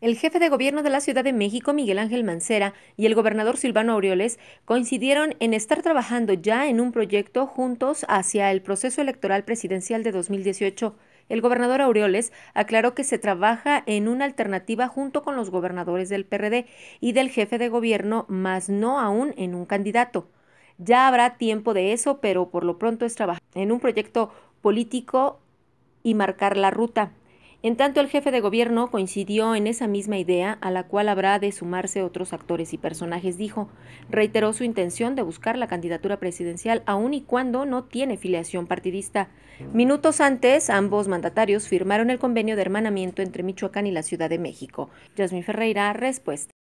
El jefe de gobierno de la Ciudad de México, Miguel Ángel Mancera, y el gobernador Silvano Aureoles coincidieron en estar trabajando ya en un proyecto juntos hacia el proceso electoral presidencial de 2018. El gobernador Aureoles aclaró que se trabaja en una alternativa junto con los gobernadores del PRD y del jefe de gobierno, más no aún en un candidato. Ya habrá tiempo de eso, pero por lo pronto es trabajar en un proyecto político y marcar la ruta. En tanto, el jefe de gobierno coincidió en esa misma idea, a la cual habrá de sumarse otros actores y personajes, dijo. Reiteró su intención de buscar la candidatura presidencial aun y cuando no tiene filiación partidista. Minutos antes, ambos mandatarios firmaron el convenio de hermanamiento entre Michoacán y la Ciudad de México. Yasmin Ferreira, respuesta.